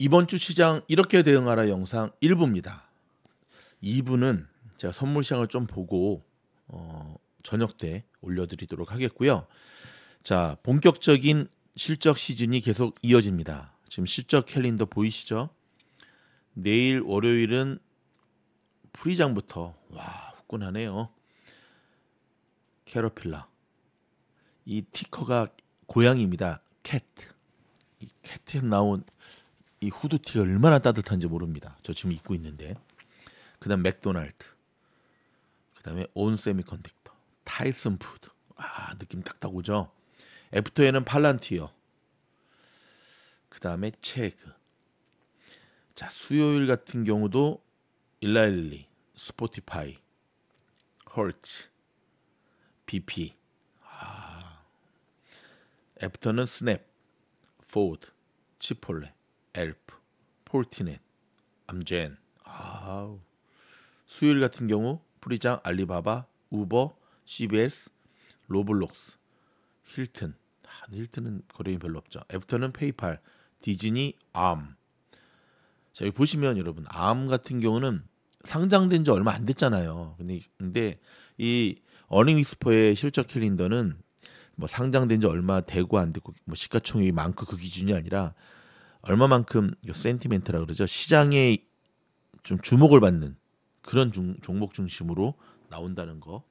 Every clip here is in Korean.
이번 주 시장 이렇게 대응하라 영상 1부입니다. 2부는 제가 선물 시장을 좀 보고 어, 저녁 때 올려드리도록 하겠고요. 자, 본격적인 실적 시즌이 계속 이어집니다. 지금 실적 캘린더 보이시죠? 내일 월요일은 프리장부터 와 후끈하네요. 캐러필라 이 티커가 고양이입니다. 캣. 이 캣에 나온 이 후드티가 얼마나 따뜻한지 모릅니다. 저 지금 입고 있는데. 그다음 맥도날드. 그다음에 온 세미컨덕터. 타이슨 푸드. 아, 느낌 딱딱 오죠. 애프터에는 팔란티어. 그다음에 체그. 자, 수요일 같은 경우도 일라일리, 스포티파이, 헐츠, BP. 아. 애프터는 스냅, 포드, 치폴레. 엘프, 폴티넷, 암젠. 아우. 수요일 같은 경우 프리장, 알리바바, 우버, CBS, 로블록스, 힐튼. 아, 힐튼은 거래이 별로 없죠. 애프터는 페이팔, 디즈니, 암. 자, 여기 보시면 여러분 암 같은 경우는 상장된 지 얼마 안 됐잖아요. 근데 근데 이 어닝 위스퍼의 실적 캘린더는 뭐 상장된 지 얼마 되고 안 되고 뭐 시가총액이 많고 그 기준이 아니라 얼마만큼 센티멘트라 그러죠. 시장에 좀 주목을 받는 그런 중, 종목 중심으로 나온다는 거.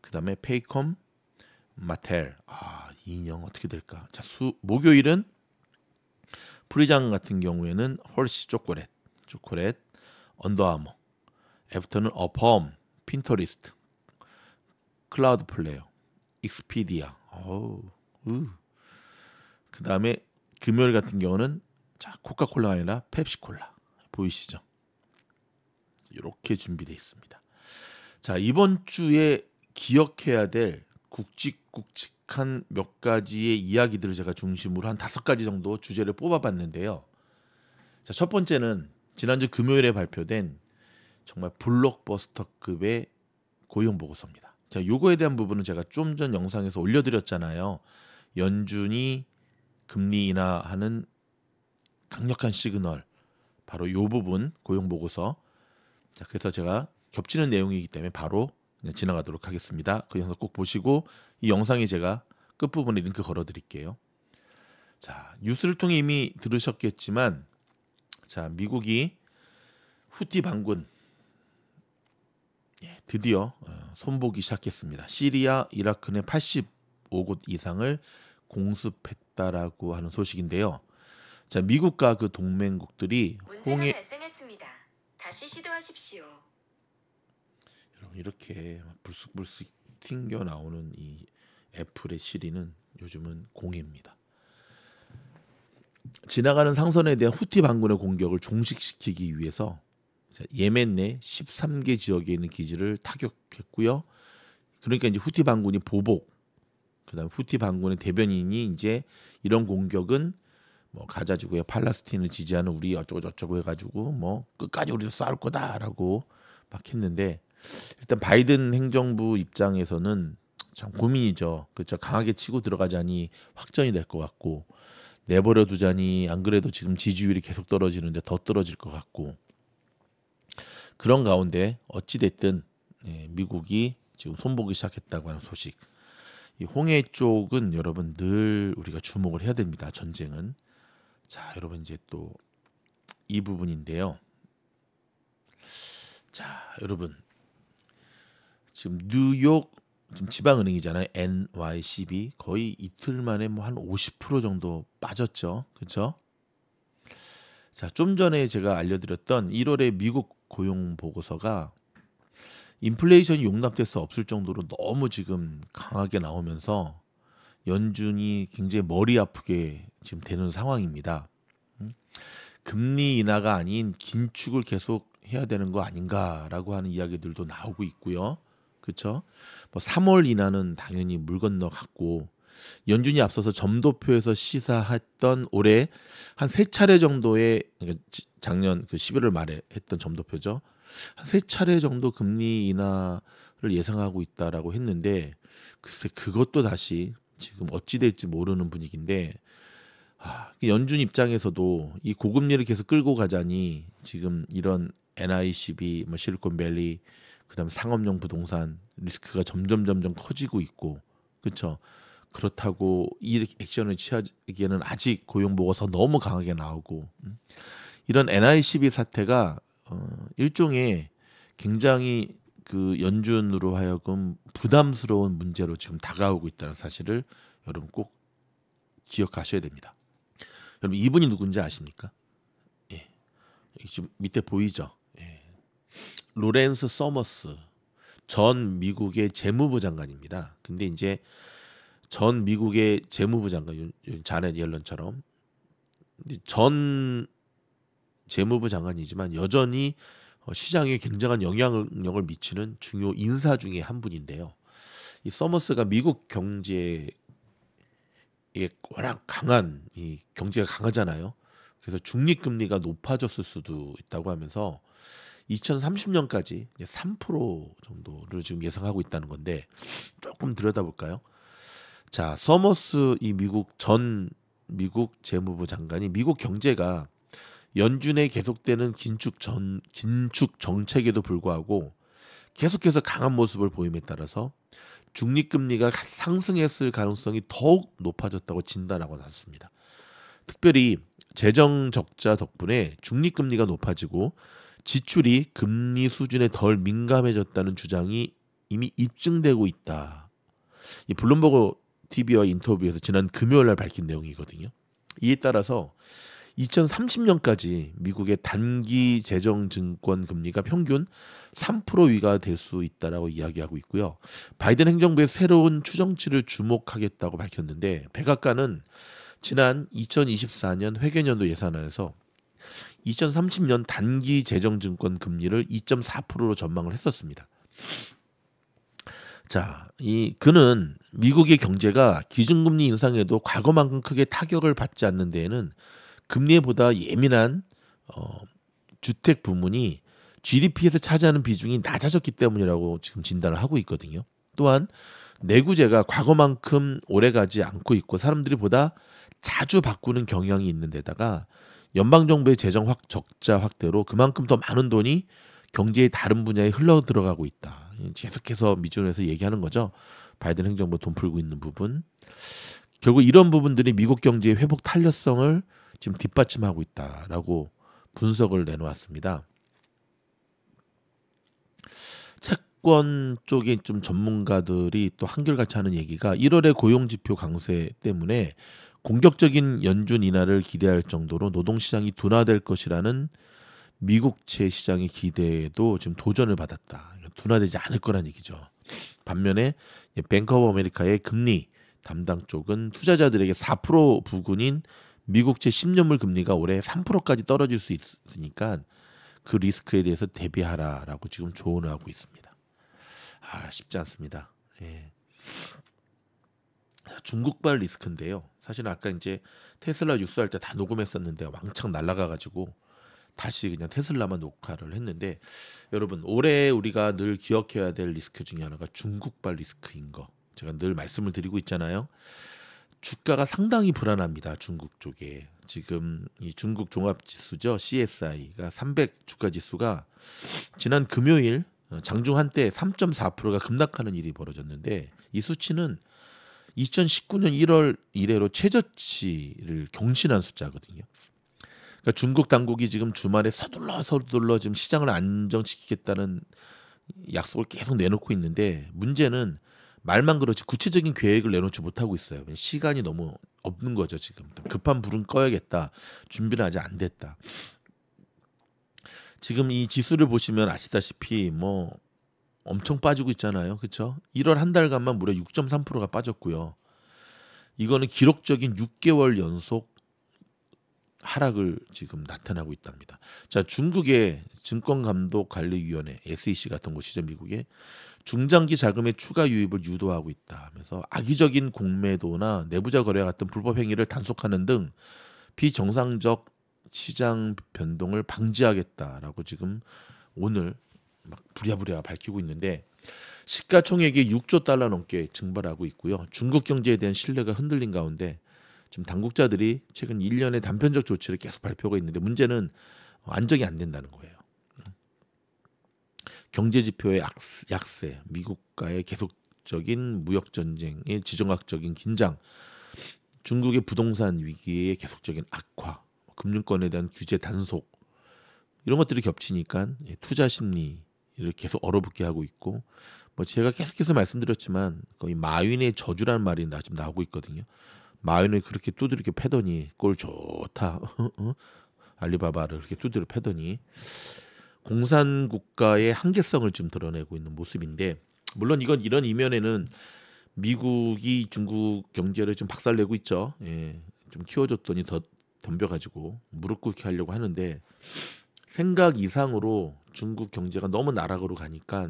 그다음에 페이컴 마텔 아 인형 어떻게 될까? 자 수, 목요일은 프리장 같은 경우에는 헐시 초콜릿, 초콜릿 언더아머, 애프터는 어펌, 핀터리스트, 클라우드 플레이어, 익스피디아, 어우, 그 다음에 금요일 같은 경우는 자 코카콜라가 아니라 펩시콜라 보이시죠? 이렇게 준비되어 있습니다. 자 이번 주에 기억해야 될 굵직굵직한 몇 가지의 이야기들을 제가 중심으로 한 다섯 가지 정도 주제를 뽑아봤는데요. 자 첫 번째는 지난주 금요일에 발표된 정말 블록버스터급의 고용 보고서입니다. 자 요거에 대한 부분은 제가 좀 전 영상에서 올려드렸잖아요. 연준이 금리 인하하는 강력한 시그널 바로 요 부분 고용 보고서 자 그래서 제가 겹치는 내용이기 때문에 바로 지나가도록 하겠습니다. 그 영상 꼭 보시고 이 영상에 제가 끝 부분에 링크 걸어 드릴게요. 자 뉴스를 통해 이미 들으셨겠지만 자 미국이 후티 반군 예, 드디어 어, 손보기 시작했습니다. 시리아 이라크 내 85곳 이상을 공습했 있다라고 하는 소식인데요. 자, 미국과 그 동맹국들이 홍해 발생했습니다. 다시 시도하십시오. 여러분 이렇게 불쑥불쑥 튕겨 나오는 이 애플의 시리는 요즘은 공입니다. 지나가는 상선에 대한 후티 반군의 공격을 종식시키기 위해서 예멘 내 13개 지역에 있는 기지를 타격했고요. 그러니까 이제 후티 반군이 보복 그다음 후티 반군의 대변인이 이제 이런 공격은 뭐 가자 지구에 팔라스틴을 지지하는 우리 어쩌고 저쩌고 해가지고 뭐 끝까지 우리도 싸울 거다라고 막 했는데 일단 바이든 행정부 입장에서는 참 고민이죠. 그렇죠. 강하게 치고 들어가자니 확전이 될 것 같고 내버려 두자니 안 그래도 지금 지지율이 계속 떨어지는데 더 떨어질 것 같고 그런 가운데 어찌 됐든 예, 미국이 지금 손보기 시작했다고 하는 소식. 이 홍해 쪽은 여러분 늘 우리가 주목을 해야 됩니다. 전쟁은 자 여러분 이제 또 이 부분인데요. 자 여러분 지금 뉴욕 지금 지방은행이잖아요. NYCB 거의 이틀 만에 뭐한50% 정도 빠졌죠. 그렇죠? 자, 좀 전에 제가 알려드렸던 1월의 미국 고용 보고서가 인플레이션이 용납될 수 없을 정도로 너무 지금 강하게 나오면서 연준이 굉장히 머리 아프게 지금 되는 상황입니다. 음? 금리 인하가 아닌 긴축을 계속 해야 되는 거 아닌가라고 하는 이야기들도 나오고 있고요. 그렇죠? 뭐 3월 인하는 당연히 물 건너 갔고 연준이 앞서서 점도표에서 시사했던 올해 한 세 차례 정도의 그러니까 작년 그 11월 말에 했던 점도표죠. 한세 차례 정도 금리 인하를 예상하고 있다라고 했는데 글쎄 그것도 다시 지금 어찌 될지 모르는 분위기인데 아, 그 연준 입장에서도 이 고금리를 계속 끌고 가자니 지금 이런 NICB, 뭐 실리콘밸리, 그다음 상업용 부동산 리스크가 점점 점점 커지고 있고 그렇죠. 그렇다고 이 액션을 취하기에는 아직 고용 보고서 너무 강하게 나오고 음? 이런 NICB 사태가 어, 일종의 굉장히 그 연준으로 하여금 부담스러운 문제로 지금 다가오고 있다는 사실을 여러분 꼭 기억하셔야 됩니다. 여러분 이분이 누군지 아십니까? 예. 지금 밑에 보이죠? 예. 로렌스 서머스 전 미국의 재무부 장관입니다. 근데 이제 전 미국의 재무부 장관 자넷 옐런처럼 전 재무부 장관이지만 여전히 어, 시장에 굉장한 영향력을 미치는 중요 인사 중에 한 분인데요. 이 서머스가 미국 경제에 워낙 강한 이 경제가 강하잖아요. 그래서 중립 금리가 높아졌을 수도 있다고 하면서 2030년까지 3% 정도를 지금 예상하고 있다는 건데 조금 들여다볼까요? 자, 서머스 이 미국 전 미국 재무부 장관이 미국 경제가 연준의 계속되는 긴축 전 긴축 정책에도 불구하고 계속해서 강한 모습을 보임에 따라서 중립금리가 상승했을 가능성이 더욱 높아졌다고 진단하고 나섰습니다. 특별히 재정 적자 덕분에 중립금리가 높아지고 지출이 금리 수준에 덜 민감해졌다는 주장이 이미 입증되고 있다. 이 블룸버그 TV와 인터뷰에서 지난 금요일 날 밝힌 내용이거든요. 이에 따라서 2030년까지 미국의 단기 재정 증권 금리가 평균 3% 위가 될 수 있다라고 이야기하고 있고요. 바이든 행정부의 새로운 추정치를 주목하겠다고 밝혔는데 백악관은 지난 2024년 회계연도 예산안에서 2030년 단기 재정 증권 금리를 2.4%로 전망을 했었습니다. 자, 이 그는 미국의 경제가 기준금리 인상에도 과거만큼 크게 타격을 받지 않는 데에는 금리에보다 예민한 어, 주택 부문이 GDP에서 차지하는 비중이 낮아졌기 때문이라고 지금 진단을 하고 있거든요. 또한 내구재가 과거만큼 오래가지 않고 있고 사람들이 보다 자주 바꾸는 경향이 있는 데다가 연방정부의 재정 확 적자 확대로 그만큼 더 많은 돈이 경제의 다른 분야에 흘러 들어가고 있다. 계속해서 미준에서 얘기하는 거죠. 바이든 행정부 돈 풀고 있는 부분. 결국 이런 부분들이 미국 경제의 회복 탄력성을 지금 뒷받침하고 있다라고 분석을 내놓았습니다. 채권 쪽에 좀 전문가들이 또 한결같이 하는 얘기가 1월의 고용 지표 강세 때문에 공격적인 연준 인하를 기대할 정도로 노동 시장이 둔화될 것이라는 미국채 시장의 기대에도 지금 도전을 받았다. 둔화되지 않을 거란 얘기죠. 반면에 뱅커 오브 아메리카의 금리 담당 쪽은 투자자들에게 4% 부근인 미국채 10년물 금리가 올해 3%까지 떨어질 수 있으니까 그 리스크에 대해서 대비하라라고 지금 조언을 하고 있습니다. 아 쉽지 않습니다. 예. 중국발 리스크인데요. 사실 은 아까 이제 테슬라 육수할때 다 녹음했었는데 왕창 날라가가지고 다시 그냥 테슬라만 녹화를 했는데 여러분 올해 우리가 늘 기억해야 될 리스크 중에 하나가 중국발 리스크인 거 제가 늘 말씀을 드리고 있잖아요. 주가가 상당히 불안합니다. 중국 쪽에 지금 이 중국 종합 지수죠 CSI가 300 주가 지수가 지난 금요일 어, 장중 한때 3.4%가 급락하는 일이 벌어졌는데 이 수치는 2019년 1월 이래로 최저치를 경신한 숫자거든요. 그러니까 중국 당국이 지금 주말에 서둘러 서둘러 지금 시장을 안정시키겠다는 약속을 계속 내놓고 있는데 문제는 말만 그렇지 구체적인 계획을 내놓지 못하고 있어요. 시간이 너무 없는 거죠 지금. 급한 불은 꺼야겠다. 준비는 아직 안 됐다. 지금 이 지수를 보시면 아시다시피 뭐 엄청 빠지고 있잖아요. 그렇죠? 1월 한 달간만 무려 6.3%가 빠졌고요. 이거는 기록적인 6개월 연속 하락을 지금 나타나고 있답니다. 자, 중국의 증권감독관리위원회 SEC 같은 곳이죠, 미국의 중장기 자금의 추가 유입을 유도하고 있다 하면서 악의적인 공매도나 내부자 거래 같은 불법 행위를 단속하는 등 비정상적 시장 변동을 방지하겠다라고 지금 오늘 막 부랴부랴 밝히고 있는데 시가총액이 6조 달러 넘게 증발하고 있고요. 중국 경제에 대한 신뢰가 흔들린 가운데 지금 당국자들이 최근 1년의 단편적 조치를 계속 발표하고 있는데 문제는 안정이 안 된다는 거예요. 경제 지표의 약세, 미국과의 계속적인 무역 전쟁의 지정학적인 긴장, 중국의 부동산 위기의 계속적인 악화, 금융권에 대한 규제 단속 이런 것들이 겹치니까 예, 투자 심리를 계속 얼어붙게 하고 있고 뭐 제가 계속해서 말씀드렸지만 거의 마윈의 저주라는 말이 나 지금 나오고 있거든요. 마윈을 그렇게 두드리게 패더니 꼴 좋다 어? 어? 알리바바를 그렇게 두드려 패더니 공산 국가의 한계성을 지금 드러내고 있는 모습인데 물론 이건 이런 이면에는 미국이 중국 경제를 좀 박살내고 있죠. 예. 좀 키워줬더니 더 덤벼가지고 무릎 꿇게 하려고 하는데 생각 이상으로 중국 경제가 너무 나락으로 가니까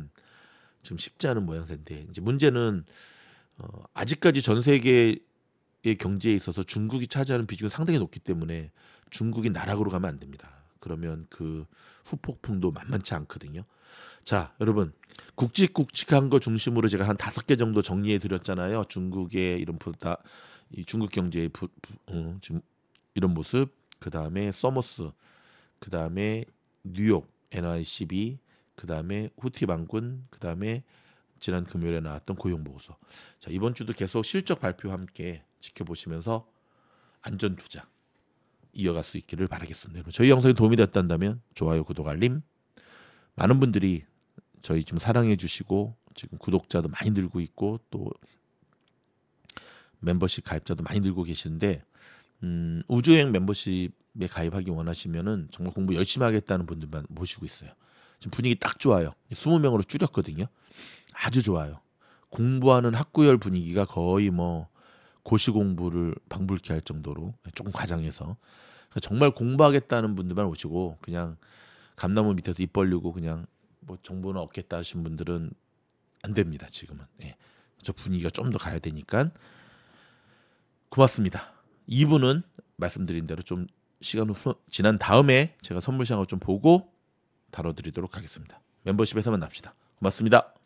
지금 쉽지 않은 모양새인데 이제 문제는 어, 아직까지 전 세계의 경제에 있어서 중국이 차지하는 비중이 상당히 높기 때문에 중국이 나락으로 가면 안 됩니다. 그러면 그 후폭풍도 만만치 않거든요. 자, 여러분 국직국직한거 중심으로 제가 한 다섯 개 정도 정리해 드렸잖아요. 중국의 이런 부다 이 중국 경제의 부, 부, 어, 지금 이런 모습, 그 다음에 서머스, 그 다음에 뉴욕 NYCB, 그 다음에 후티 반군, 그 다음에 지난 금요일에 나왔던 고용 보고서. 자 이번 주도 계속 실적 발표 함께 지켜보시면서 안전 투자. 이어갈 수 있기를 바라겠습니다. 저희 영상이 도움이 됐다면 좋아요, 구독, 알림 많은 분들이 저희 지금 사랑해 주시고 지금 구독자도 많이 늘고 있고 또 멤버십 가입자도 많이 늘고 계시는데 음, 우주여행 멤버십에 가입하기 원하시면은 정말 공부 열심히 하겠다는 분들만 모시고 있어요. 지금 분위기 딱 좋아요. 20명으로 줄였거든요. 아주 좋아요. 공부하는 학구열 분위기가 거의 뭐 고시 공부를 방불케 할 정도로 네, 조금 과장해서 그러니까 정말 공부하겠다는 분들만 오시고 그냥 감나무 밑에서 입 벌리고 그냥 뭐 정보는 얻겠다 하신 분들은 안 됩니다 지금은 예. 저 분위기가 좀 더 가야 되니까 고맙습니다 이분은 말씀드린 대로 좀 시간 후 지난 다음에 제가 선물 시장을 좀 보고 다뤄드리도록 하겠습니다 멤버십에서만 납시다 고맙습니다